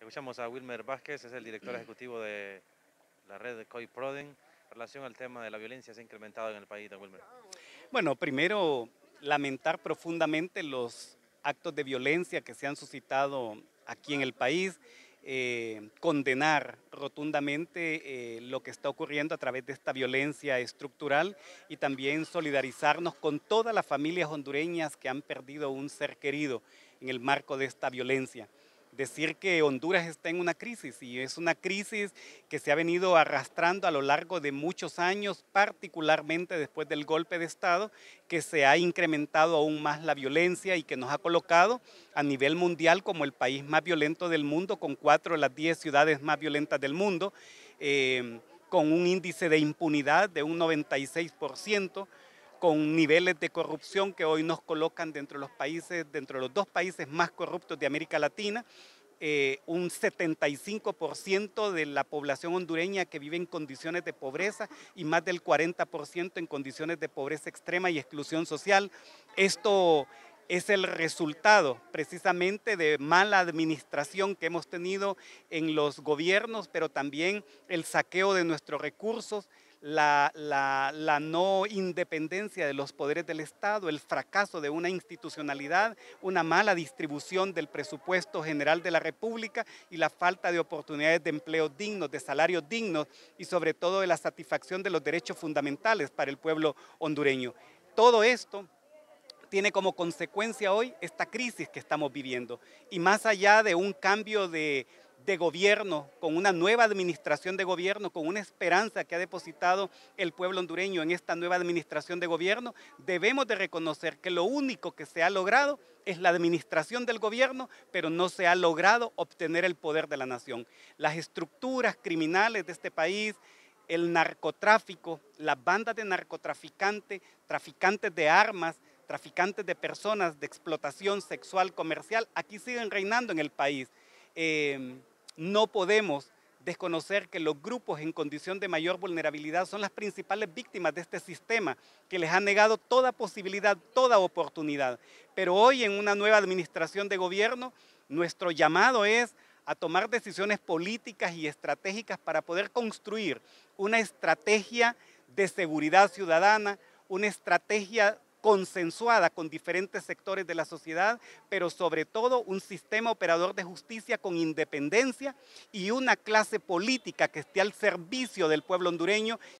Escuchamos a Wilmer Vázquez, es el director mm. ejecutivo de la red COI Proden. En relación al tema de la violencia, ¿se ha incrementado en el país, Wilmer? Bueno, primero, lamentar profundamente los actos de violencia que se han suscitado aquí en el país, eh, condenar rotundamente eh, lo que está ocurriendo a través de esta violencia estructural y también solidarizarnos con todas las familias hondureñas que han perdido un ser querido en el marco de esta violencia decir que Honduras está en una crisis y es una crisis que se ha venido arrastrando a lo largo de muchos años, particularmente después del golpe de Estado, que se ha incrementado aún más la violencia y que nos ha colocado a nivel mundial como el país más violento del mundo, con cuatro de las diez ciudades más violentas del mundo, eh, con un índice de impunidad de un 96% con niveles de corrupción que hoy nos colocan dentro de los países, dentro los dos países más corruptos de América Latina. Eh, un 75% de la población hondureña que vive en condiciones de pobreza y más del 40% en condiciones de pobreza extrema y exclusión social. Esto es el resultado precisamente de mala administración que hemos tenido en los gobiernos, pero también el saqueo de nuestros recursos, la, no independencia de los poderes del Estado, el fracaso de una institucionalidad, una mala distribución del presupuesto general de la República y la falta de oportunidades de empleo dignos, de salarios dignos y sobre todo de la satisfacción de los derechos fundamentales para el pueblo hondureño. Todo esto tiene como consecuencia hoy esta crisis que estamos viviendo y más allá de un cambio de, de gobierno, con una nueva administración de gobierno, con una esperanza que ha depositado el pueblo hondureño en esta nueva administración de gobierno, debemos de reconocer que lo único que se ha logrado es la administración del gobierno, pero no se ha logrado obtener el poder de la nación. Las estructuras criminales de este país, el narcotráfico, las bandas de narcotraficantes, traficantes de armas, traficantes de personas, de explotación sexual comercial, aquí siguen reinando en el país. Eh, no podemos desconocer que los grupos en condición de mayor vulnerabilidad son las principales víctimas de este sistema que les ha negado toda posibilidad, toda oportunidad. Pero hoy en una nueva administración de gobierno, nuestro llamado es a tomar decisiones políticas y estratégicas para poder construir una estrategia de seguridad ciudadana, una estrategia consensuada con diferentes sectores de la sociedad, pero sobre todo un sistema operador de justicia con independencia y una clase política que esté al servicio del pueblo hondureño